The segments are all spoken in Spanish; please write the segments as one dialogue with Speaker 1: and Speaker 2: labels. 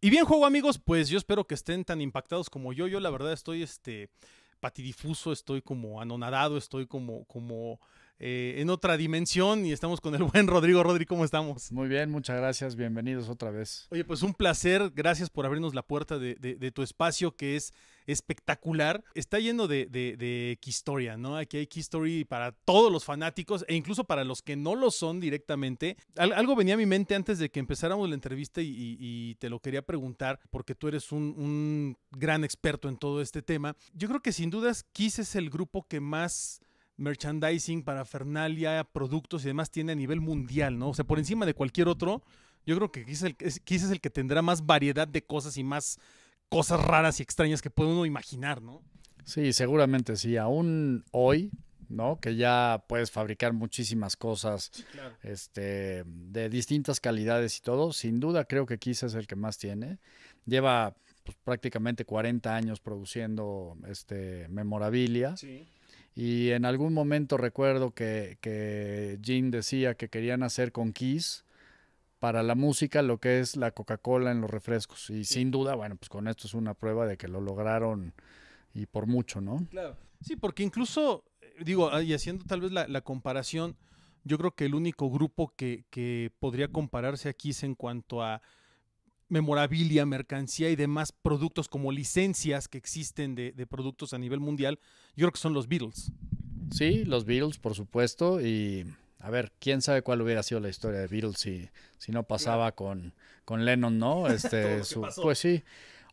Speaker 1: Y bien, juego amigos, pues yo espero que estén tan impactados como yo. Yo la verdad estoy este patidifuso, estoy como anonadado, estoy como, como eh, en otra dimensión y estamos con el buen Rodrigo. Rodri,
Speaker 2: ¿cómo estamos? Muy bien, muchas gracias, bienvenidos otra vez.
Speaker 1: Oye, pues un placer, gracias por abrirnos la puerta de tu espacio que es espectacular. Está lleno de, de, de ¿no? Aquí hay story para todos los fanáticos e incluso para los que no lo son directamente. algo venía a mi mente antes de que empezáramos la entrevista y, te lo quería preguntar porque tú eres un, gran experto en todo este tema. Yo creo que sin dudas Kiss es el grupo que más merchandising, para Fernalia, productos y demás tiene a nivel mundial, ¿no? O sea, por encima de cualquier otro, yo creo que Kiss es el que tendrá más variedad de cosas y más cosas raras y extrañas que puede
Speaker 2: uno imaginar, ¿no? Sí, seguramente sí. Aún hoy, ¿no? Que ya puedes fabricar muchísimas cosas este, de distintas calidades y todo. Sin duda creo que Kiss es el que más tiene. Lleva pues, prácticamente 40 años produciendo este, memorabilia. Sí. Y en algún momento recuerdo que, que decía que querían hacer con Kiss para la música lo que es la Coca-Cola en los refrescos. Y sin duda, bueno, pues con esto es una prueba de que lo lograron y por mucho, ¿no?
Speaker 1: Claro. Sí, porque incluso, eh, digo, ah, y haciendo tal vez la, comparación, yo creo que el único grupo que, que, podría compararse aquí es en cuanto a memorabilia, mercancía y demás productos como licencias que
Speaker 2: existen de, de productos a nivel mundial, yo creo que son los Beatles. Sí, los Beatles, por supuesto, y a ver, quién sabe cuál hubiera sido la historia de Beatles si, si no pasaba con, Lennon, ¿no? Este, pues sí,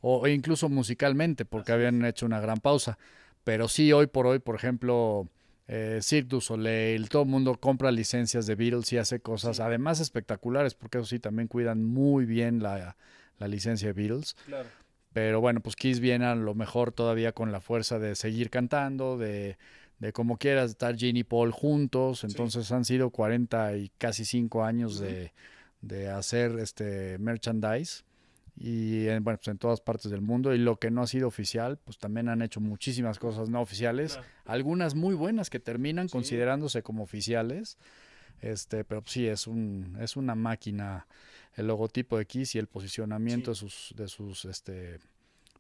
Speaker 2: o, incluso musicalmente, porque habían hecho una gran pausa. Pero sí, hoy por hoy, por ejemplo, eh, Cirque du Soleil, todo el mundo compra licencias de Beatles y hace cosas, además espectaculares, porque eso sí, también cuidan muy bien la, la licencia de Beatles. Claro. Pero bueno, pues Kiss viene a lo mejor todavía con la fuerza de seguir cantando, de de como quieras estar Gene y Paul juntos. Entonces han sido 40 y casi 5 años de, hacer este merchandise. Y en, bueno, pues en todas partes del mundo. Y lo que no ha sido oficial, pues también han hecho muchísimas cosas no oficiales. Algunas muy buenas que terminan considerándose como oficiales. Este, pero sí, es, un, es una máquina. El logotipo de Kiss y el posicionamiento de sus, de sus este,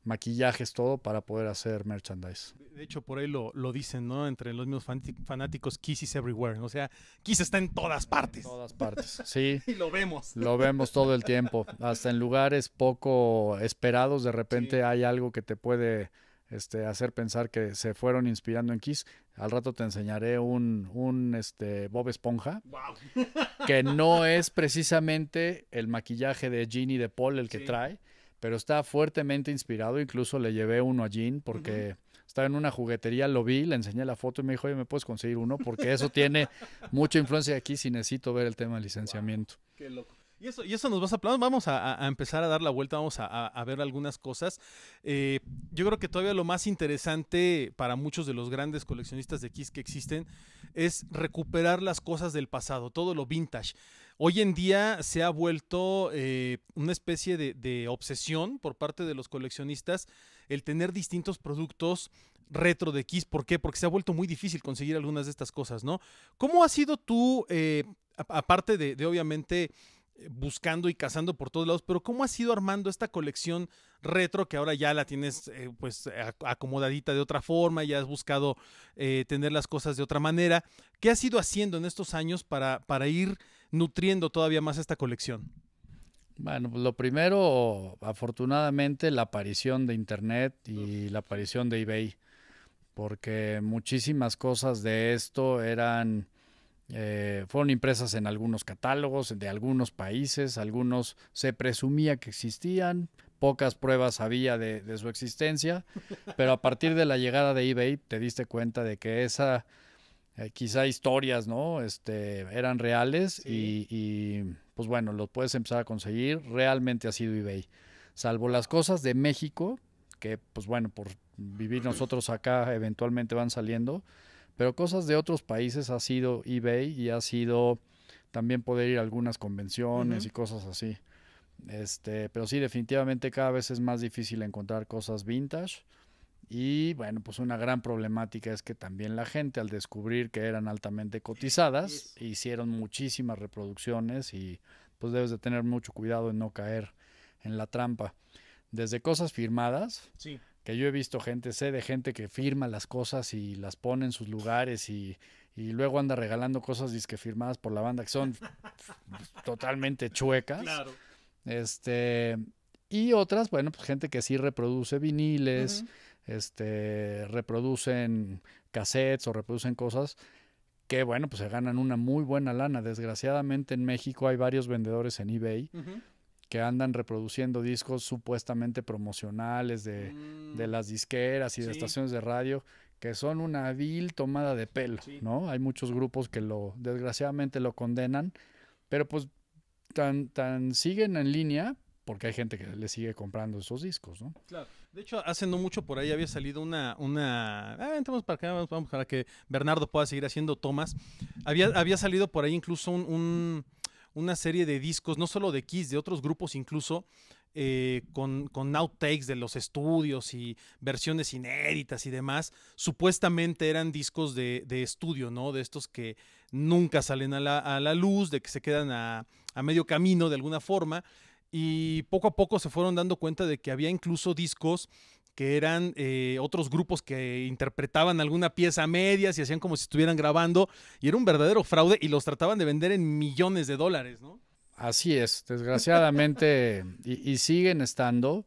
Speaker 2: maquillajes, todo para poder hacer merchandise.
Speaker 1: De hecho, por ahí lo, dicen, ¿no? Entre los mismos fanáticos, Kiss is everywhere. O sea, Kiss está en todas partes. En todas partes, sí.
Speaker 2: y lo vemos. Lo vemos todo el tiempo. Hasta en lugares poco esperados, de repente hay algo que te puede este, hacer pensar que se fueron inspirando en Kiss. Al rato te enseñaré un, un este, Bob Esponja, wow. que no es precisamente el maquillaje de Ginny de Paul el que trae, pero está fuertemente inspirado. Incluso le llevé uno a Jean porque estaba en una juguetería, lo vi, le enseñé la foto y me dijo, oye, ¿me puedes conseguir uno? Porque eso tiene mucha influencia aquí si necesito ver el tema de licenciamiento.
Speaker 1: qué loco. Y eso, y eso nos vas a aplaudir. Vamos a, empezar a dar la vuelta, vamos a, ver algunas cosas. Eh, yo creo que todavía lo más interesante para muchos de los grandes coleccionistas de Kiss que existen es recuperar las cosas del pasado, todo lo vintage hoy en día se ha vuelto eh, una especie de, obsesión por parte de los coleccionistas el tener distintos productos retro de Kiss. ¿Por qué? Porque se ha vuelto muy difícil conseguir algunas de estas cosas, ¿no? ¿Cómo has sido tú, eh, aparte de, obviamente eh, buscando y cazando por todos lados, pero cómo has ido armando esta colección retro que ahora ya la tienes pues acomodadita de otra forma, ya has buscado tener las cosas de otra manera? ¿Qué has ido haciendo en estos años para, para ir nutriendo todavía más esta colección?
Speaker 2: Bueno, pues lo primero, afortunadamente, la aparición de Internet y la aparición de eBay, porque muchísimas cosas de esto eran, eh, fueron impresas en algunos catálogos de algunos países, algunos se presumía que existían, pocas pruebas había de su existencia, pero a partir de la llegada de eBay te diste cuenta de que esa eh, quizá historias, ¿no? Este, eran reales y, pues bueno, los puedes empezar a conseguir. Realmente ha sido eBay. Salvo las cosas de México, que pues bueno, por vivir nosotros acá eventualmente van saliendo, pero cosas de otros países ha sido eBay y ha sido también poder ir a algunas convenciones y cosas así. Este, pero sí, definitivamente cada vez es más difícil encontrar cosas vintage y bueno, pues una gran problemática es que también la gente al descubrir que eran altamente cotizadas, hicieron muchísimas reproducciones y pues debes de tener mucho cuidado en no caer en la trampa. Desde cosas firmadas, que yo he visto gente, sé de gente que firma las cosas y las pone en sus lugares y, luego anda regalando cosas disque firmadas por la banda que son totalmente chuecas. Claro. Este, y otras, bueno, pues gente que sí reproduce viniles este, reproducen cassettes o reproducen cosas que bueno, pues se ganan una muy buena lana. Desgraciadamente en México hay varios vendedores en eBay que andan reproduciendo discos supuestamente promocionales de, mm. las disqueras y de estaciones de radio que son una vil tomada de pelo, ¿no? Hay muchos grupos que lo desgraciadamente lo condenan, pero pues tan tan siguen en línea porque hay gente que le sigue comprando esos discos, ¿no? Claro.
Speaker 1: De hecho, hace no mucho por ahí había salido una, una, ah, entramos para acá, vamos, para que Bernardo pueda seguir haciendo tomas. Había, había salido por ahí incluso un, una serie de discos, no solo de Kiss, de otros grupos incluso, eh, con, con outtakes de los estudios y versiones inéditas y demás. Supuestamente eran discos de, estudio, ¿no? De estos que nunca salen a la, a la, luz, de que se quedan a, a medio camino de alguna forma y poco a poco se fueron dando cuenta de que había incluso discos que eran eh, otros grupos que interpretaban alguna pieza media medias y hacían como si estuvieran grabando y era un verdadero fraude y los trataban de vender en millones de dólares, ¿no?
Speaker 2: Así es, desgraciadamente, y, siguen estando.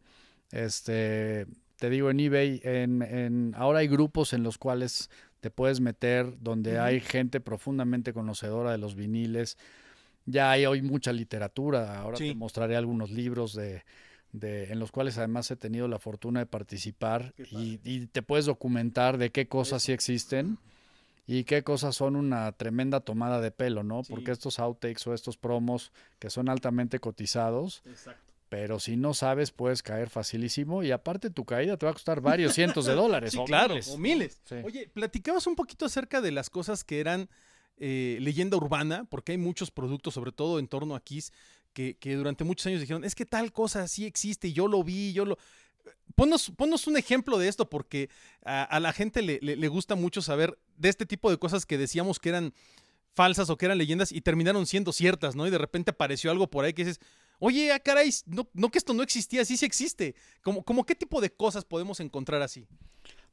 Speaker 2: Este, te digo, en eBay, en, ahora hay grupos en los cuales te puedes meter, donde hay gente profundamente conocedora de los viniles, ya hay hoy mucha literatura. Ahora te mostraré algunos libros de, en los cuales además he tenido la fortuna de participar y, te puedes documentar de qué cosas sí existen y qué cosas son una tremenda tomada de pelo, ¿no? Porque estos outtakes o estos promos que son altamente cotizados. Pero si no sabes, puedes caer facilísimo y aparte tu caída te va a costar varios cientos de dólares. o claro, miles. o
Speaker 1: miles. Oye, platicabas un poquito acerca de las cosas que eran eh, leyenda urbana, porque hay muchos productos, sobre todo en torno a Kiss, que, durante muchos años dijeron, es que tal cosa sí existe, yo lo vi, yo lo... Ponnos, un ejemplo de esto, porque a, la gente le, gusta mucho saber de este tipo de cosas que decíamos que eran falsas o que eran leyendas y terminaron siendo ciertas, ¿no? Y de repente apareció algo por ahí que dices, oye, ah, caray, no, que esto no existía, sí sí existe. ¿Cómo, como qué tipo de cosas podemos encontrar así?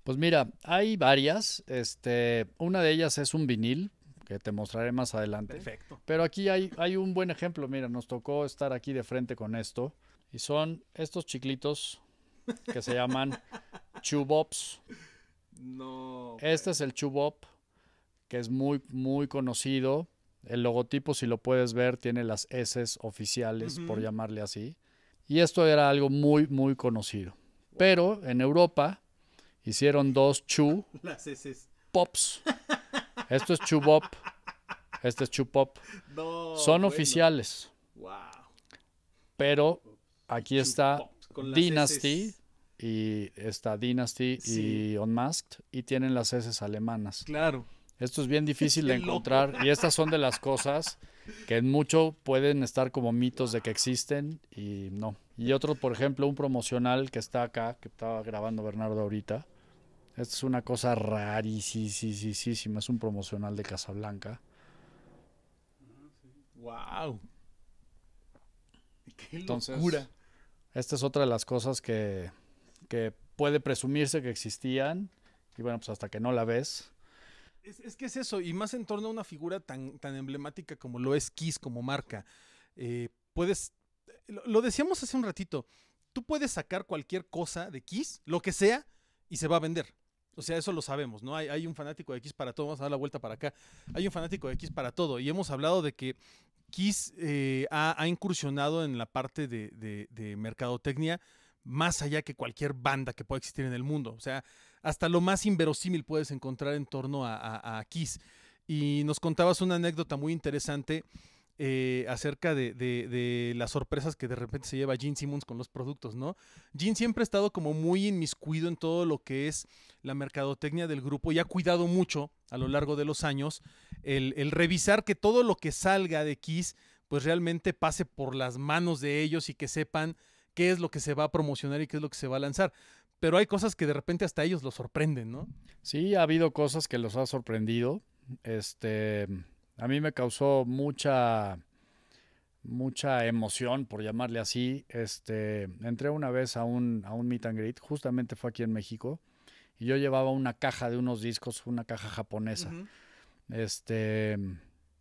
Speaker 2: Pues mira, hay varias. Este, una de ellas es un vinil que te mostraré más adelante. Perfecto. Pero aquí hay, hay un buen ejemplo. Mira, nos tocó estar aquí de frente con esto. Y son estos chiclitos que se llaman chubops. No. Este es el chubop, que es muy, muy conocido. El logotipo, si lo puedes ver, tiene las S oficiales, por llamarle así. Y esto era algo muy, muy conocido. Pero en Europa hicieron dos chu las pops Esto es chubop. Este es chupop. Son oficiales. Wow. Pero aquí está Dynasty y está Dynasty y Unmasked y tienen las heces alemanas. Claro. Esto es bien difícil de encontrar y estas son de las cosas que en mucho pueden estar como mitos de que existen y no. Y otro, por ejemplo, un promocional que está acá, que estaba grabando Bernardo ahorita, esta es una cosa rarísima. Es un promocional de Casablanca. ¡Wow! ¡Qué Entonces, locura! Esta es otra de las cosas que, puede presumirse que existían. Y bueno, pues hasta que no la ves.
Speaker 1: Es, que es eso, y más en torno a una figura tan, emblemática como lo es Kiss como marca. Eh, puedes. lo decíamos hace un ratito. Tú puedes sacar cualquier cosa de Kiss, lo que sea, y se va a vender. O sea, eso lo sabemos, ¿no? Hay, un fanático de Kiss para todo, vamos a dar la vuelta para acá. Hay un fanático de Kiss para todo y hemos hablado de que Kiss eh, ha, incursionado en la parte de, mercadotecnia más allá que cualquier banda que pueda existir en el mundo. O sea, hasta lo más inverosímil puedes encontrar en torno a, a Kiss. Y nos contabas una anécdota muy interesante eh, acerca de, las sorpresas que de repente se lleva Gene Simmons con los productos, ¿no? Gene siempre ha estado como muy inmiscuido en todo lo que es la mercadotecnia del grupo y ha cuidado mucho a lo largo de los años el, el revisar que todo lo que salga de Kiss pues realmente pase por las manos de ellos y que sepan qué es lo que se va a promocionar y qué es lo que se va a lanzar pero hay cosas que de repente hasta ellos los sorprenden, ¿no?
Speaker 2: Sí, ha habido cosas que los ha sorprendido. Este, a mí me causó mucha, mucha emoción, por llamarle así. Este, entré una vez a un, a un meet and greet, justamente fue aquí en México, y yo llevaba una caja de unos discos, una caja japonesa. Este,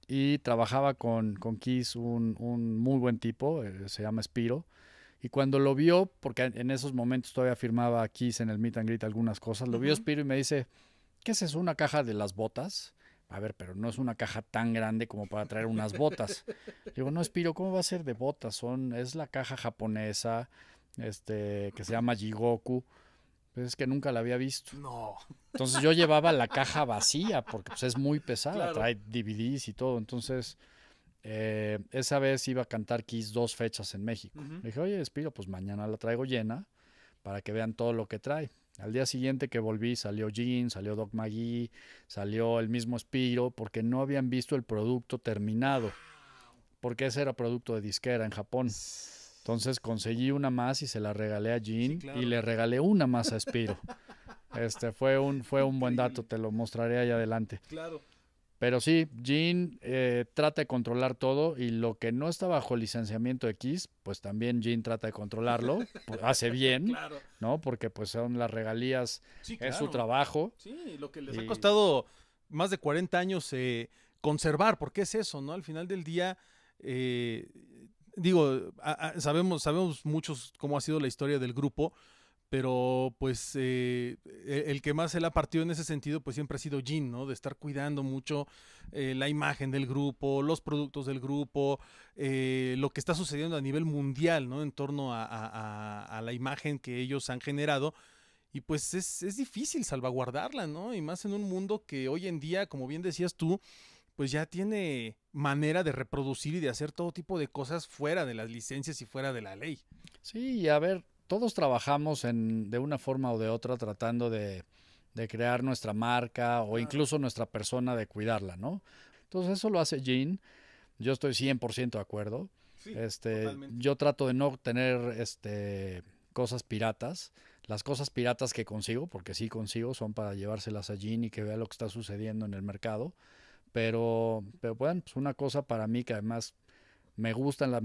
Speaker 2: y trabajaba con, con Kiss, un, muy buen tipo, eh, se llama Spiro. Y cuando lo vio, porque en esos momentos todavía firmaba Kiss en el meet and greet algunas cosas, lo vio Spiro y me dice, ¿qué es eso? ¿Una caja de las botas? A ver, pero no es una caja tan grande como para traer unas botas. Digo, no, Espiro, ¿cómo va a ser de botas? Son, es la caja japonesa, este, que se llama Jigoku. Pues es que nunca la había visto. No. Entonces yo llevaba la caja vacía, porque pues, es muy pesada, trae DVDs y todo. Entonces, eh, esa vez iba a cantar Kiss dos fechas en México. Le dije, oye, Espiro, pues mañana la traigo llena para que vean todo lo que trae. Al día siguiente que volví salió Jean, salió Doc Maggie, salió el mismo Spiro, porque no habían visto el producto terminado, porque ese era producto de disquera en Japón. Entonces conseguí una más y se la regalé a Jean y le regalé una más a Spiro. Este fue un, fue un buen dato, te lo mostraré ahí adelante. Claro. Pero sí, Jean eh, trata de controlar todo y lo que no está bajo licenciamiento X, pues también Jean trata de controlarlo, pues, hace bien, ¿no? Porque pues son las regalías, es su trabajo. Sí, lo que les ha costado más de 40 años eh,
Speaker 1: conservar, porque es eso, ¿no? Al final del día, eh, digo, sabemos, sabemos muchos cómo ha sido la historia del grupo, pero pues eh, e-, el que más se la partió en ese sentido pues siempre ha sido Jin, ¿no? De estar cuidando mucho eh, la imagen del grupo, los productos del grupo, eh, lo que está sucediendo a nivel mundial, ¿no? En torno a, la imagen que ellos han generado. Y pues es, es difícil salvaguardarla, ¿no? Y más en un mundo que hoy en día, como bien decías tú, pues ya tiene manera de reproducir y de hacer todo tipo de cosas fuera de las licencias y fuera
Speaker 2: de la ley. Sí, a ver, todos trabajamos de una forma o de otra tratando de, crear nuestra marca o incluso nuestra persona de cuidarla, ¿no? Entonces eso lo hace Jean. Yo estoy 100% de acuerdo. este, yo trato de no tener este, cosas piratas. Las cosas piratas que consigo, porque sí consigo, son para llevárselas a Jean y que vea lo que está sucediendo en el mercado. Pero, pero bueno, es pues una cosa para mí que además me gusta la,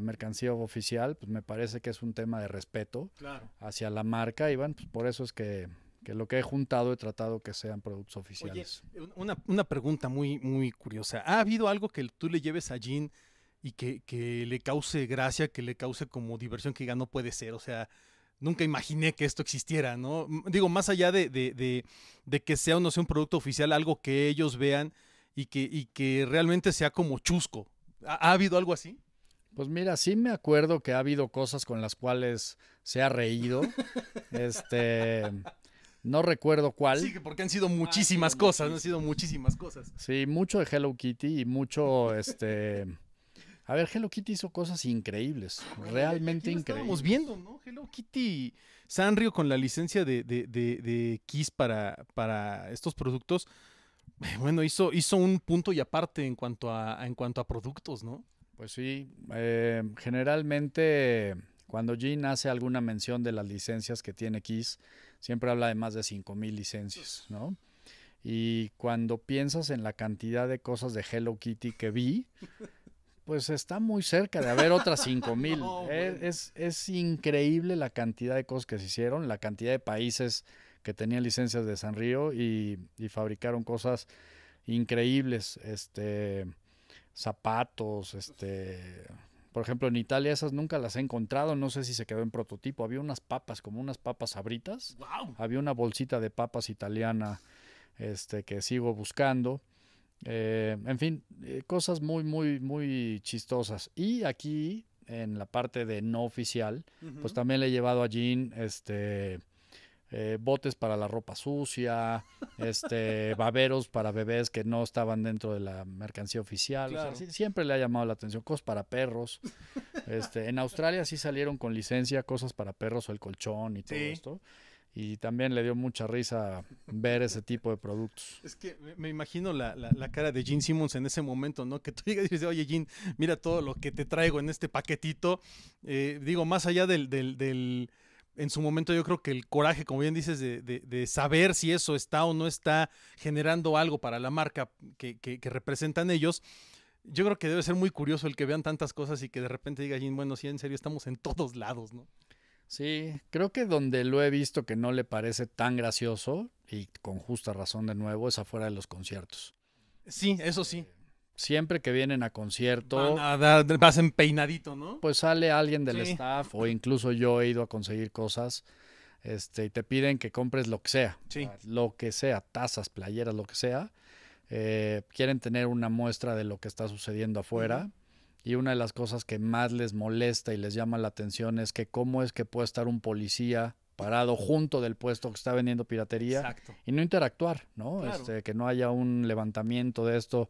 Speaker 2: mercancía oficial, pues me parece que es un tema de respeto hacia la marca Iván. pues por eso es que, lo que he juntado he tratado que sean productos oficiales. una, pregunta muy, muy
Speaker 1: curiosa. ¿Ha habido algo que tú le lleves a Jean y que, le cause gracia, que le cause como diversión que diga no puede ser? O sea, nunca imaginé que esto existiera, ¿no? Digo, más allá de, de que sea o no sea un producto oficial, algo que ellos vean y que, y
Speaker 2: que realmente sea como chusco, ¿Ha, habido algo así? Pues mira, sí me acuerdo que ha habido cosas con las cuales se ha reído. este. No recuerdo cuál. Sí, porque han sido ah, muchísimas cosas, han
Speaker 1: sido muchísimas cosas.
Speaker 2: Sí, mucho de Hello Kitty y mucho, este... A ver, Hello Kitty hizo cosas increíbles, ah, realmente increíbles. Estamos viendo, ¿no? Hello Kitty Sanrio con la licencia de, de,
Speaker 1: Kiss para, para estos productos bueno, hizo, hizo un punto y aparte en cuanto a, en cuanto a productos, ¿no? Pues sí,
Speaker 2: eh, generalmente cuando Gene hace alguna mención de las licencias que tiene Kiss, siempre habla de más de 5.000 licencias, ¿no? Y cuando piensas en la cantidad de cosas de Hello Kitty que vi, pues está muy cerca de haber otras 5.000. Eh, es increíble la cantidad de cosas que se hicieron, la cantidad de países que tenían licencias de San Río y fabricaron cosas increíbles, este, zapatos, este, por ejemplo, en Italia esas nunca las he encontrado, no sé si se quedó en prototipo. Había unas papas, como unas papas abritas. Había una bolsita de papas italiana este, que sigo buscando. Eh, en fin, eh, cosas muy, muy, muy chistosas. Y aquí, en la parte de no oficial, pues también le he llevado a Jean este, eh, botes para la ropa sucia, este, baberos para bebés que no estaban dentro de la mercancía oficial. siempre le ha llamado la atención cosas para perros. Este, en Australia sí salieron con licencia cosas para perros o el colchón y todo esto. Y también le dio mucha risa ver ese tipo de productos. Es que
Speaker 1: me imagino la, cara de Gene Simmons en ese momento, ¿no? Que tú llegas y dices, oye Gene, mira todo lo que te traigo en este paquetito. Eh, digo, más allá del, del en su momento yo creo que el coraje, como bien dices, de, de, saber si eso está o no está generando algo para la marca que, que, que, representan ellos, yo creo que debe ser muy curioso el que vean tantas cosas y que de repente diga digan, bueno, sí, en serio, estamos en todos lados, ¿no?
Speaker 2: Sí, creo que donde lo he visto que no le parece tan gracioso, y con justa razón de nuevo, es afuera de los conciertos. Sí, eso sí siempre que vienen a concierto. Van a dar, vas ¿no? Pues sale alguien del staff, o incluso yo he ido a conseguir cosas. Este, y te piden que compres lo que sea. Sí. Ah, lo que sea, tazas, playeras, lo que sea. Eh, quieren tener una muestra de lo que está sucediendo afuera. Y una de las cosas que más les molesta y les llama la atención es que cómo es que puede estar un policía parado junto del puesto que está vendiendo piratería y no interactuar, ¿no? Este, que no haya un levantamiento de esto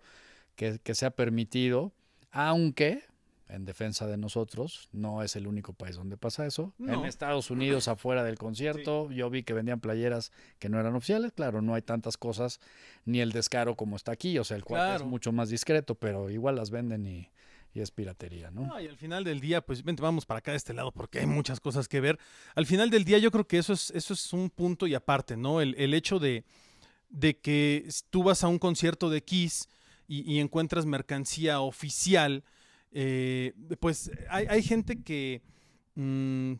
Speaker 2: que, se ha permitido, aunque en defensa de nosotros, no es el único país donde pasa eso. En Estados Unidos, afuera del concierto, yo vi que vendían playeras que no eran oficiales. Claro, no hay tantas cosas, ni el descaro como está aquí, o sea, el cual es mucho más discreto, pero igual las venden y, es piratería, ¿no?
Speaker 1: Y al final del día, pues vente, vamos para acá de este lado porque hay muchas cosas que ver. Al final del día, yo creo que eso es, eso es un punto y aparte, ¿no? El, hecho de, de que tú vas a un concierto de Kiss y, encuentras mercancía oficial, eh, pues hay, gente que... Mm,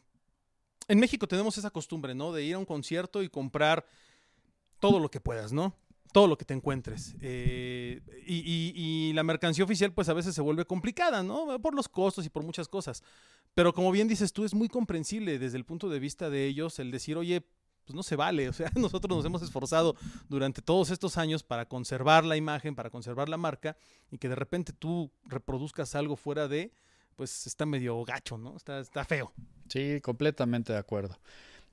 Speaker 1: en México tenemos esa costumbre, ¿no? De ir a un concierto y comprar todo lo que puedas, ¿no? Todo lo que te encuentres. Eh, y, la mercancía oficial, pues a veces se vuelve complicada, ¿no? Por los costos y por muchas cosas. Pero como bien dices tú, es muy comprensible desde el punto de vista de ellos el decir, oye, pues no se vale. O sea, nosotros nos hemos esforzado durante todos estos años para conservar la imagen, para conservar la marca y que de repente tú reproduzcas algo fuera de, pues está medio gacho, ¿no? Está,
Speaker 2: está feo. Sí, completamente de acuerdo.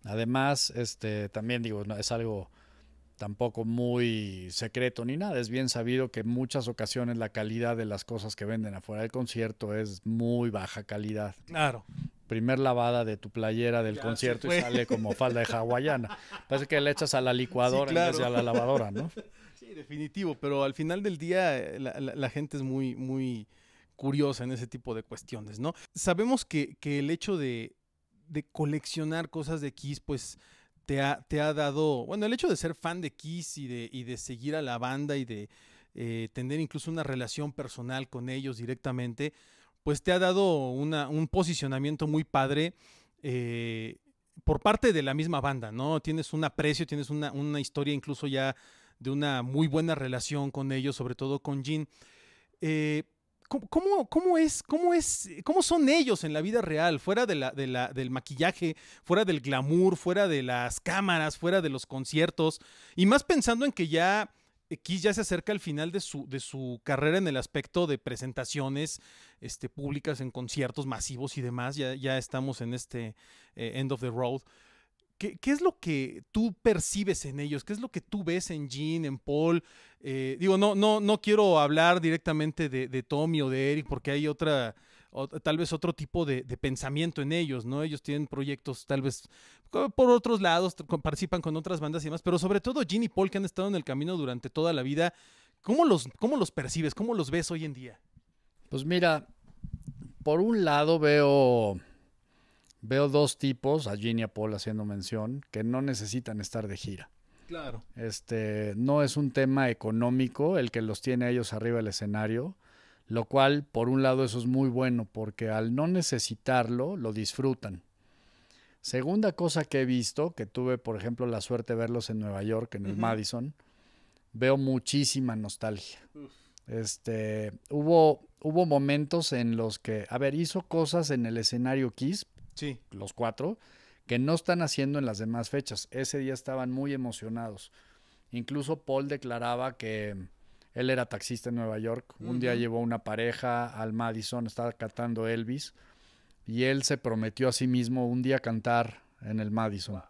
Speaker 2: Además, este, también digo, es algo tampoco muy secreto ni nada. Es bien sabido que en muchas ocasiones la calidad de las cosas que venden afuera del concierto es muy baja calidad. Claro. Primer lavada de tu playera del concierto y sale como falda de hawaiana. Parece que le echas a la licuadora en vez de a la lavadora, ¿no?
Speaker 1: Sí, definitivo, pero al final del día eh, la, gente es muy, muy curiosa en ese tipo de cuestiones, ¿no? Sabemos que, que el hecho de, de coleccionar cosas de Kiss, pues te ha, dado, bueno, el hecho de ser fan de Kiss y de, y de seguir a la banda y de eh, tener incluso una relación personal con ellos directamente, pues te ha dado un posicionamiento muy padre eh, por parte de la misma banda, ¿no? Tienes un aprecio, tienes una, una, historia incluso ya de una muy buena relación con ellos, sobre todo con Gene. Eh, ¿Cómo, cómo, es, cómo, es, ¿Cómo son ellos en la vida real? Fuera de la, del maquillaje, fuera del glamour, fuera de las cámaras, fuera de los conciertos. Y más pensando en que ya Kiss ya se acerca al final de su, de su carrera en el aspecto de presentaciones este, públicas en conciertos masivos y demás. Ya, ya estamos en este eh, end of the road. ¿Qué, es lo que tú percibes en ellos? ¿Qué es lo que tú ves en Jean, en Paul? Eh, digo, no, no, no quiero hablar directamente de, Tommy o de Eric porque hay otra, tal vez otro tipo de, pensamiento en ellos, ¿no? Ellos tienen proyectos tal vez por otros lados, participan con otras bandas y demás, pero sobre todo Jean y Paul que han estado en el camino durante toda la vida, ¿cómo los, cómo los percibes? ¿Cómo los ves hoy en día?
Speaker 2: Pues mira, por un lado veo veo dos tipos, a Gene y a Paul haciendo mención, que no necesitan estar de gira. Claro. Este, no es un tema económico el que los tiene ellos arriba del escenario, lo cual, por un lado, eso es muy bueno, porque al no necesitarlo, lo disfrutan. Segunda cosa que he visto, que tuve, por ejemplo, la suerte de verlos en Nueva York, en el Madison, veo muchísima nostalgia. Este, hubo, hubo momentos en los que, a ver, hizo cosas en el escenario Kiss Sí. Los cuatro, que no están haciendo en las demás fechas. Ese día estaban muy emocionados. Incluso Paul declaraba que él era taxista en Nueva York. Un día llevó una pareja al Madison, estaba cantando Elvis. Y él se prometió a sí mismo un día cantar en el Madison.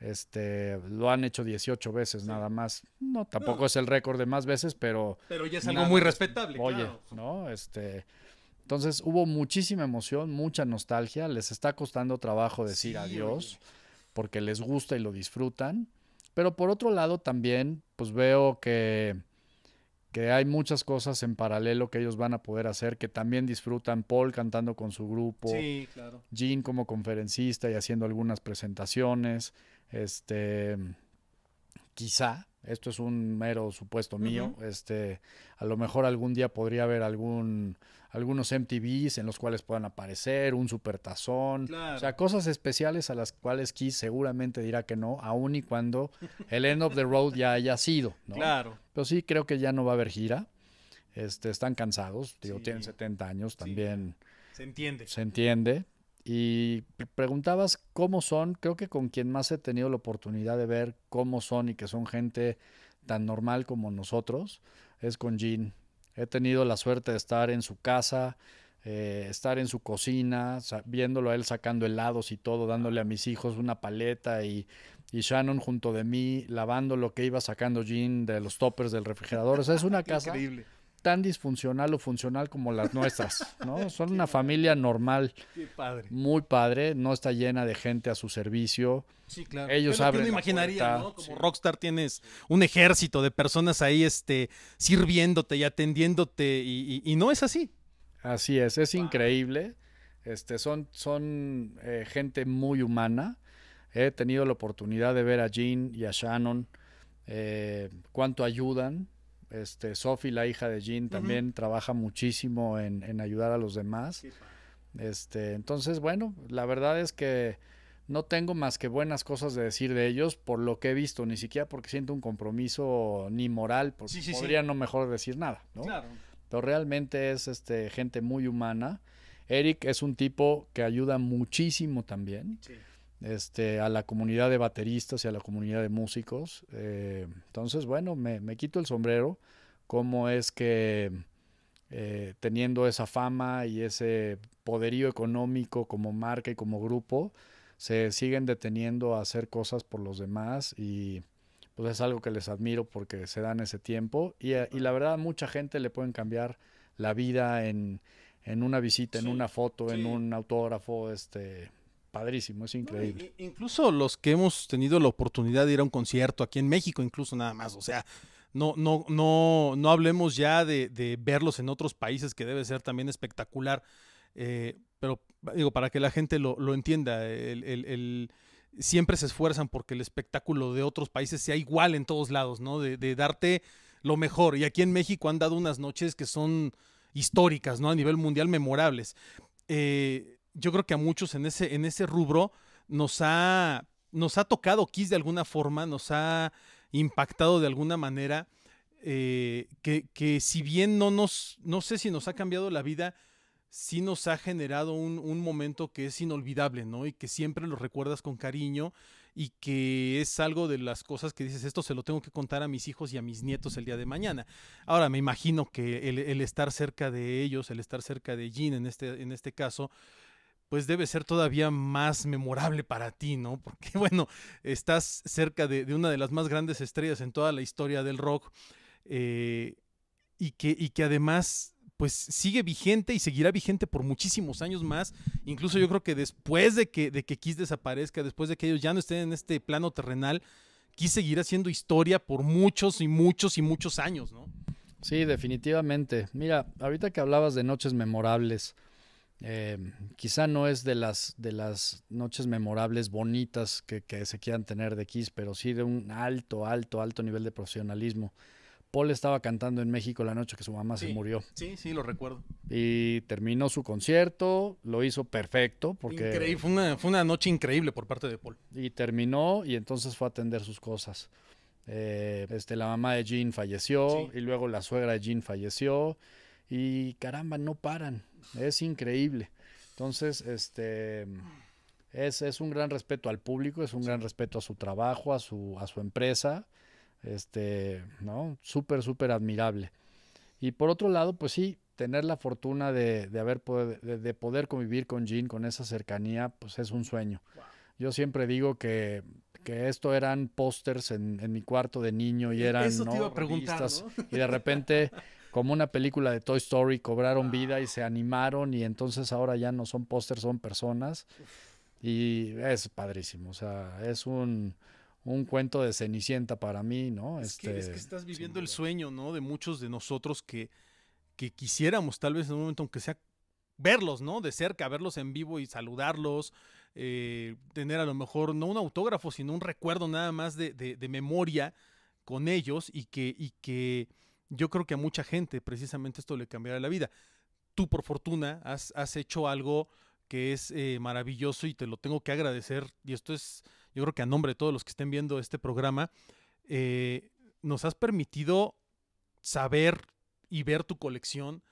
Speaker 2: Este, lo han hecho 18 veces nada más. No, tampoco es el récord de más veces, pero. Pero ya es algo muy respetable. Oye, ¿no? Este. Entonces hubo muchísima emoción, mucha nostalgia, les está costando trabajo decir adiós porque les gusta y lo disfrutan, pero por otro lado también pues veo que, que hay muchas cosas en paralelo que ellos van a poder hacer, que también disfrutan Paul cantando con su grupo, sí, Jean como conferencista y haciendo algunas presentaciones, este, quizá esto es un mero supuesto mío. Este, a lo mejor algún día podría haber algún algunos MTVs en los cuales puedan aparecer, un supertazón, o sea, cosas especiales a las cuales Keith seguramente dirá que no, aun y cuando el end of the road ya haya sido, Claro. Pero sí creo que ya no va a haber gira. Este, están cansados, digo, tienen 70 años también. Se entiende. Se entiende, y preguntabas cómo son, creo que con quien más he tenido la oportunidad de ver cómo son y que son gente tan normal como nosotros, es con Jean. He tenido la suerte de estar en su casa, eh, estar en su cocina, viéndolo a él sacando helados y todo, dándole a mis hijos una paleta y, Shannon junto de mí lavando lo que iba sacando Jean de los toppers del refrigerador. es una casa. Increíble tan disfuncional o funcional como las nuestras, ¿no? Son una familia normal. padre. Muy padre, no está llena de gente a su servicio. Sí, claro. Ellos abren no imaginaría, ¿no? Como
Speaker 1: rockstar tienes un ejército de personas ahí este sirviéndote y atendiéndote
Speaker 2: y, no es así. Así es, es increíble. Este, son son eh, gente muy humana. He tenido la oportunidad de ver a Jean y a Shannon, eh, cuánto ayudan, este, Sophie, la hija de Jean, también trabaja muchísimo en, ayudar a los demás. Este, entonces, bueno, la verdad es que no tengo más que buenas cosas de decir de ellos por lo que he visto, ni siquiera porque siento un compromiso ni moral, podría no mejor decir nada, ¿no? Pero realmente es este, gente muy humana. Eric es un tipo que ayuda muchísimo también. Sí este, a la comunidad de bateristas y a la comunidad de músicos. Eh, entonces, bueno, me, quito el sombrero, cómo es que eh, teniendo esa fama y ese poderío económico como marca y como grupo, se siguen deteniendo a hacer cosas por los demás y pues es algo que les admiro porque se dan ese tiempo y, eh, la verdad mucha gente le pueden cambiar la vida en, una visita, en una foto, en un autógrafo, este, padrísimo, es increíble.
Speaker 1: incluso los que hemos tenido la oportunidad de ir a un concierto aquí en México, incluso nada más, o sea, no, no, no, no hablemos ya de, verlos en otros países, que debe ser también espectacular. Eh, pero digo, para que la gente lo, entienda, el, el, el, siempre se esfuerzan porque el espectáculo de otros países sea igual en todos lados, ¿no? De, de darte lo mejor. Y aquí en México han dado unas noches que son históricas, ¿no? A nivel mundial, memorables. Eh, yo creo que a muchos en ese, en ese rubro nos ha, nos ha tocado Kiss de alguna forma, nos ha impactado de alguna manera, eh, que, que, si bien no nos, no sé si nos ha cambiado la vida, sí nos ha generado un, momento que es inolvidable, ¿no? Y que siempre lo recuerdas con cariño y que es algo de las cosas que dices, esto se lo tengo que contar a mis hijos y a mis nietos el día de mañana. Ahora, me imagino que el, estar cerca de ellos, el estar cerca de Jean en este, en este caso, pues debe ser todavía más memorable para ti, ¿no? Porque bueno, estás cerca de, una de las más grandes estrellas en toda la historia del rock eh, y, que, y que además pues sigue vigente y seguirá vigente por muchísimos años más. Incluso yo creo que después de que, de que Kiss desaparezca, después de que ellos ya no estén en este plano terrenal, Kiss seguirá siendo historia por muchos y muchos y muchos años,
Speaker 2: ¿no? Sí, definitivamente. Mira, ahorita que hablabas de noches memorables, eh, quizá no es de las, de las noches memorables bonitas que, se quieran tener de Kiss, pero sí de un alto, alto, alto nivel de profesionalismo. Paul estaba cantando en México la noche que su mamá se murió. Sí, sí, lo recuerdo. Y terminó su concierto, lo hizo perfecto. Porque fue una, noche increíble por parte de Paul. Y terminó y entonces fue a atender sus cosas. Eh, este, la mamá de Jean falleció y luego la suegra de Jean falleció. Y caramba, no paran. Es increíble. Entonces, este es, un gran respeto al público, es un gran respeto a su trabajo, a su, a su empresa. Este, ¿no? Súper, súper admirable. Y por otro lado, pues sí, tener la fortuna de, haber poder, de, poder convivir con Jean, con esa cercanía, pues es un sueño. Yo siempre digo que, esto eran pósters en, mi cuarto de niño y e, eran Eso Y de repente como una película de Toy Story, cobraron vida y se animaron y entonces ahora ya no son pósters, son personas. Y es padrísimo, o sea, es un, cuento de Cenicienta para mí, ¿no? Es, que, este,
Speaker 1: estás viviendo el sueño, ¿no? De muchos de nosotros que, quisiéramos tal vez en un momento, aunque sea verlos, ¿no? De cerca, verlos en vivo y saludarlos, eh, tener a lo mejor no un autógrafo, sino un recuerdo nada más de, de memoria con ellos y que, y que yo creo que a mucha gente precisamente esto le cambiará la vida. Tú, por fortuna, has, hecho algo que es eh, maravilloso y te lo tengo que agradecer. Y esto es, yo creo que a nombre de todos los que estén viendo este programa, eh, nos has permitido saber y ver tu colección,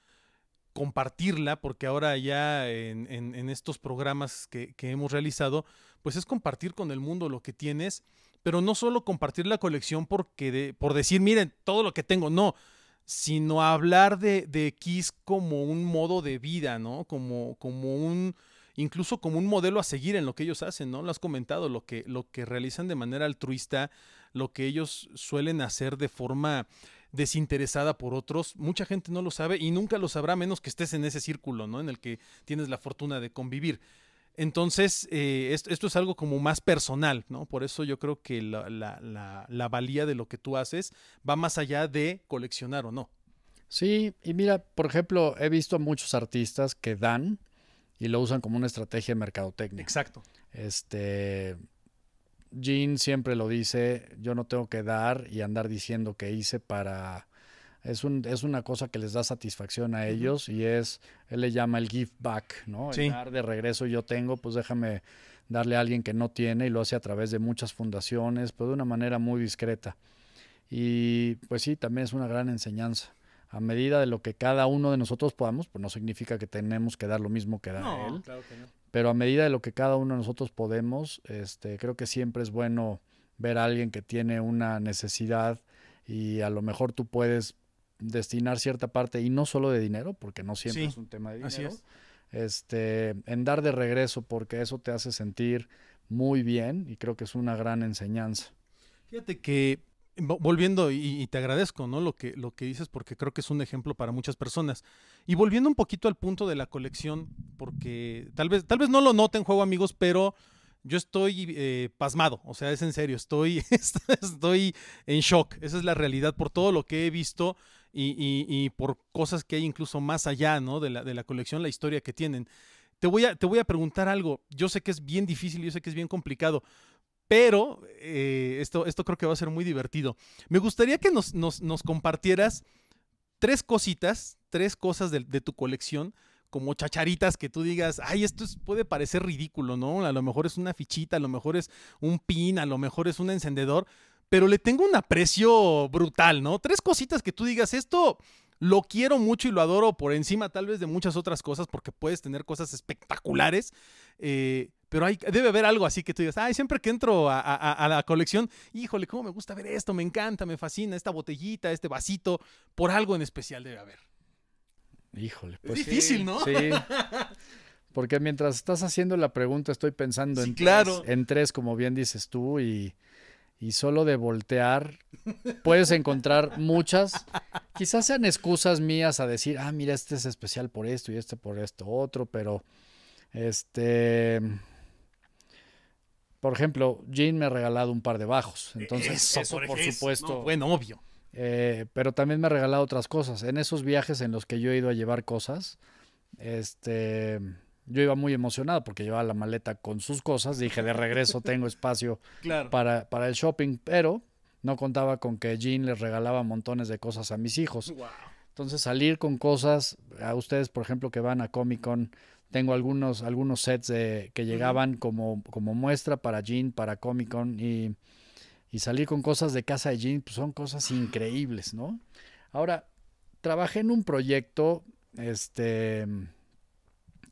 Speaker 1: compartirla, porque ahora ya en, estos programas que, que, hemos realizado, pues es compartir con el mundo lo que tienes pero no solo compartir la colección porque de, por decir, miren, todo lo que tengo, no, sino hablar de, de Kiss como un modo de vida, ¿no? Como, como un, incluso como un modelo a seguir en lo que ellos hacen, ¿no? Lo has comentado, lo que, lo que realizan de manera altruista, lo que ellos suelen hacer de forma desinteresada por otros. Mucha gente no lo sabe y nunca lo sabrá menos que estés en ese círculo, ¿no? En el que tienes la fortuna de convivir. Entonces, eh, esto, es algo como más personal, ¿no? Por eso yo creo que la, valía de lo que tú haces va más allá de coleccionar o no.
Speaker 2: Sí, y mira, por ejemplo, he visto a muchos artistas que dan y lo usan como una estrategia de mercadotecnia. Exacto. Este. Jean siempre lo dice: yo no tengo que dar y andar diciendo que hice para es, una cosa que les da satisfacción a ellos y es, él le llama el give back, ¿no? El dar de regreso yo tengo, pues déjame darle a alguien que no tiene y lo hace a través de muchas fundaciones, pero de una manera muy discreta. Y pues sí, también es una gran enseñanza. A medida de lo que cada uno de nosotros podamos, pues no significa que tenemos que dar lo mismo que da no, él. Claro que no. Pero a medida de lo que cada uno de nosotros podemos, este, creo que siempre es bueno ver a alguien que tiene una necesidad y a lo mejor tú puedes destinar cierta parte, y no solo de dinero, porque no siempre es un tema de dinero, este, en dar de regreso, porque eso te hace sentir muy bien y creo que es una gran enseñanza. Fíjate que
Speaker 1: volviendo y, te agradezco no lo que lo que dices porque creo que es un ejemplo para muchas personas y volviendo un poquito al punto de la colección porque tal vez tal vez no lo noten juego amigos pero yo estoy eh, pasmado o sea es en serio estoy estoy en shock esa es la realidad por todo lo que he visto y, por cosas que hay incluso más allá de, la, colección, la historia que tienen. Te voy, a, te voy a preguntar algo, yo sé que es bien difícil, yo sé que es bien complicado, pero eh, esto, esto creo que va a ser muy divertido. Me gustaría que nos, compartieras tres cositas, tres cosas de, tu colección, como chacharitas que tú digas, ay, esto puede parecer ridículo, ¿no? A lo mejor es una fichita, a lo mejor es un pin, a lo mejor es un encendedor, pero le tengo un aprecio brutal, ¿no? Tres cositas que tú digas, esto lo quiero mucho y lo adoro por encima tal vez de muchas otras cosas, porque puedes tener cosas espectaculares, eh, pero hay, debe haber algo así que tú digas, ay, siempre que entro a, la colección, híjole, cómo me gusta ver esto, me encanta, me fascina esta botellita, este vasito, por algo en especial debe haber.
Speaker 2: Híjole, Es pues difícil, ¿no? Sí. Porque mientras estás haciendo la pregunta, estoy pensando en, en tres, como bien dices tú, y y solo de voltear puedes encontrar muchas. Quizás sean excusas mías a decir, ah, mira, este es especial por esto y este por esto otro, pero este... Por ejemplo, Jean me ha regalado un par de bajos, e-, entonces eso, por, supuesto... bueno, obvio. Eh, pero también me ha regalado otras cosas. En esos viajes en los que yo he ido a llevar cosas, este yo iba muy emocionado porque llevaba la maleta con sus cosas. Dije, de regreso tengo espacio para, para el shopping, pero no contaba con que Jean les regalaba montones de cosas a mis hijos. Entonces salir con cosas, a ustedes por ejemplo que van a Comic Con, tengo algunos, algunos sets que llegaban como, como muestra para Jean, para Comic Con y, y, salir con cosas de casa de Jean, pues son cosas increíbles, ¿no? Ahora, trabajé en un proyecto, este,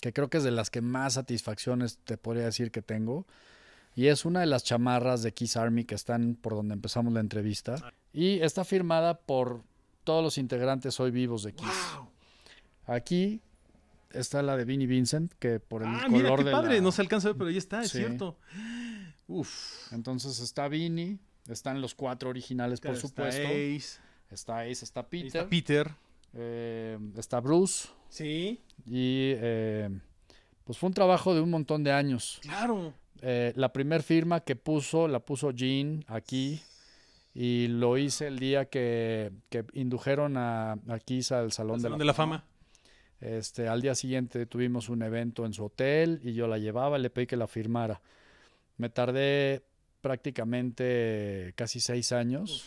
Speaker 2: que creo que es de las que más satisfacciones te podría decir que tengo. Y es una de las chamarras de Kiss Army que están por donde empezamos la entrevista. Ah. Y está firmada por todos los integrantes hoy vivos de Kiss. Aquí está la de Vinnie Vincent, que por el ah, color mira, qué padre, no se alcanza a ver, pero ahí está, es cierto. Uf. Entonces está Vinnie, están los cuatro originales, por supuesto. Está Ace. Está Ace, está Peter. Está Peter. Eh, está Bruce. Sí. Y eh, pues fue un trabajo de un montón de años. Claro. Eh, la primer firma que puso, la puso Jean aquí. Y lo hice el día que, indujeron a, a al Salón, de la, Fama. Este, al día siguiente tuvimos un evento en su hotel y yo la llevaba, y le pedí que la firmara. Me tardé prácticamente casi seis años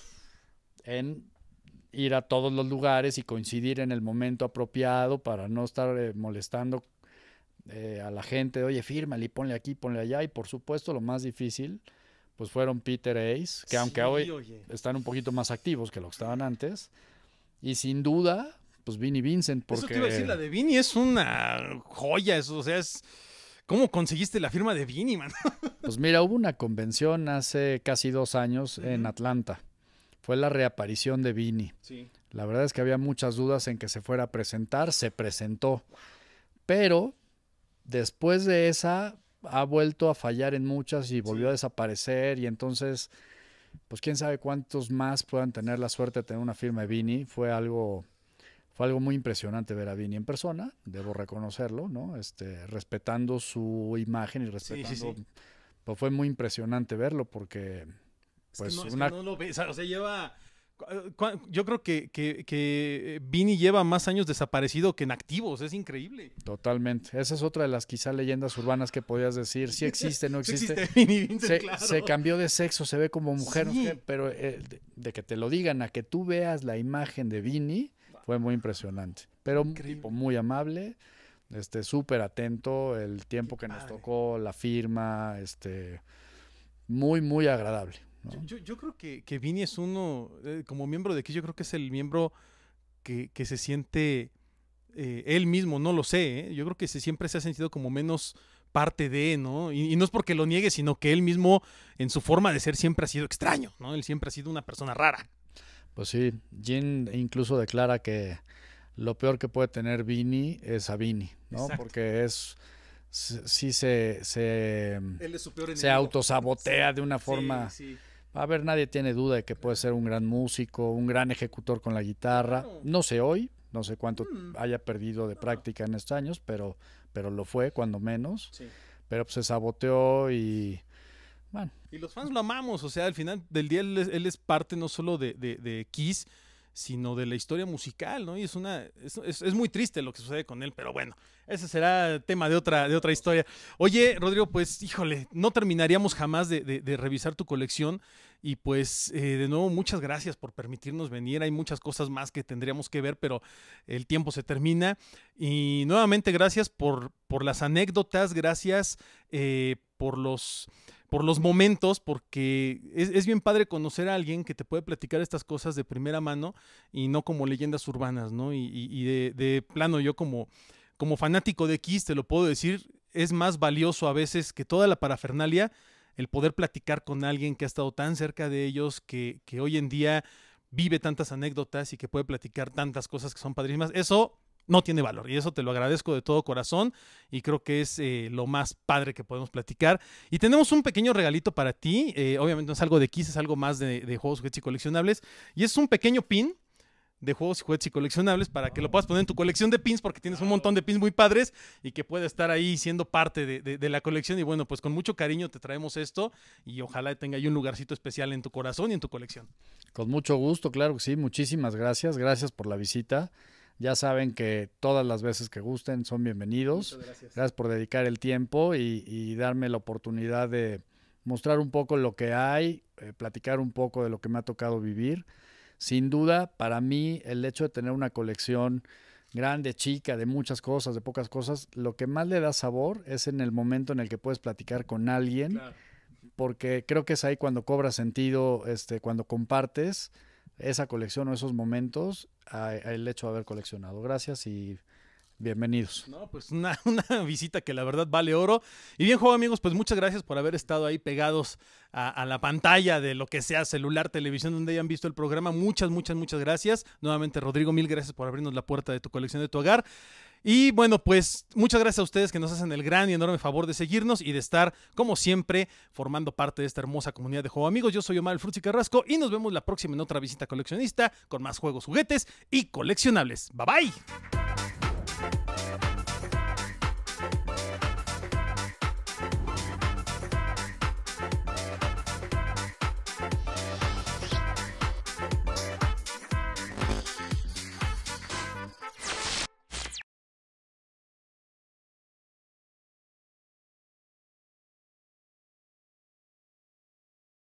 Speaker 2: en ir a todos los lugares y coincidir en el momento apropiado para no estar eh, molestando eh, a la gente, oye, fírmale y ponle aquí, ponle allá. Y por supuesto, lo más difícil, pues fueron Peter e Ace, que aunque hoy están un poquito más activos que lo que estaban antes. Y sin duda, pues Vinny Vincent. Porque... Eso te iba a decir, la de Vinny es una joya, eso, o sea, es. ¿Cómo conseguiste la firma de Vinny, man? pues mira, hubo una convención hace casi dos años en Atlanta fue la reaparición de Vini. Sí. La verdad es que había muchas dudas en que se fuera a presentar, se presentó. Pero después de esa ha vuelto a fallar en muchas y volvió a desaparecer y entonces pues quién sabe cuántos más puedan tener la suerte de tener una firma de Vini, fue algo fue algo muy impresionante ver a Vini en persona, debo reconocerlo, ¿no? Este, respetando su imagen y respetando pues fue muy impresionante verlo porque pues no, lo ves, o sea, lleva... Eh, yo creo que,
Speaker 1: que, eh, Vini lleva más años desaparecido
Speaker 2: que en activos, es increíble. Totalmente. Esa es otra de las quizá leyendas urbanas que podías decir, si existe, no existe. se, cambió de sexo, se ve como mujer, pero eh, de, que te lo digan, a que tú veas la imagen de Vini, fue muy impresionante. Pero un tipo muy amable, este súper atento, el tiempo que nos tocó, la firma, este muy, muy agradable yo, creo que, que Vini es
Speaker 1: uno, eh, como miembro de aquí, yo creo que es el miembro que, se siente eh, él mismo, no lo sé, ¿eh? yo creo que siempre se ha sentido como menos parte de, ¿no? Y, no es porque lo niegue, sino que él mismo en su forma de ser siempre ha sido extraño, ¿no? Él siempre ha sido una persona
Speaker 2: rara. Pues sí, Jin incluso declara que lo peor que puede tener Vini es a Vini, ¿no? Porque es sí se se, se autosabotea de una forma a ver, nadie tiene duda de que puede ser un gran músico, un gran ejecutor con la guitarra. No sé hoy, no sé cuánto mm. haya perdido de práctica en estos años, pero, pero lo fue, cuando menos. Pero pues, se saboteó y. Bueno.
Speaker 1: Y los fans lo amamos, o sea, al final del día él es, parte no solo de, Kiss, sino de la historia musical, ¿no? Y es una. Es, muy triste lo que sucede con él, pero bueno, ese será tema de otra, de otra historia. Oye, Rodrigo, pues híjole, no terminaríamos jamás de revisar tu colección. Y pues eh, de nuevo muchas gracias por permitirnos venir. Hay muchas cosas más que tendríamos que ver, pero el tiempo se termina. Y nuevamente gracias por, por las anécdotas, gracias eh, por los por los momentos, porque es, bien padre conocer a alguien que te puede platicar estas cosas de primera mano y no como leyendas urbanas, ¿no? Y, de, plano, yo como, como fanático de X te lo puedo decir, es más valioso a veces que toda la parafernalia el poder platicar con alguien que ha estado tan cerca de ellos, que, que hoy en día vive tantas anécdotas y que puede platicar tantas cosas que son padrísimas, eso no tiene valor. Y eso te lo agradezco de todo corazón y creo que es eh, lo más padre que podemos platicar. Y tenemos un pequeño regalito para ti. Eh, obviamente no es algo de Kiss, es algo más de, de juegos, y coleccionables. Y es un pequeño pin de juegos y juguetes y coleccionables para que lo puedas poner en tu colección de pins porque tienes un montón de pins muy padres y que pueda estar ahí siendo parte de, la colección y bueno pues con mucho cariño te traemos esto y ojalá tenga ahí un lugarcito especial en tu corazón y en tu colección.
Speaker 2: Con mucho gusto, claro que sí, muchísimas gracias, gracias por la visita. Ya saben que todas las veces que gusten son bienvenidos. Gracias. por dedicar el tiempo y, darme la oportunidad de mostrar un poco lo que hay, eh, platicar un poco de lo que me ha tocado vivir sin duda, para mí el hecho de tener una colección grande, chica, de muchas cosas, de pocas cosas, lo que más le da sabor es en el momento en el que puedes platicar con alguien, porque creo que es ahí cuando cobra sentido, este, cuando compartes esa colección o esos momentos, el hecho de haber coleccionado. Gracias y... Bienvenidos.
Speaker 1: No, pues una, visita que la verdad vale oro. Y bien, juego amigos, pues muchas gracias por haber estado ahí pegados a, la pantalla de lo que sea, celular, televisión, donde hayan visto el programa. Muchas, muchas, muchas gracias. Nuevamente, Rodrigo, mil gracias por abrirnos la puerta de tu colección de tu hogar. Y bueno, pues muchas gracias a ustedes que nos hacen el gran y enorme favor de seguirnos y de estar, como siempre, formando parte de esta hermosa comunidad de juego amigos. Yo soy Omar Frutti Carrasco y nos vemos la próxima en otra visita coleccionista con más juegos, juguetes y coleccionables. Bye bye. Thank you.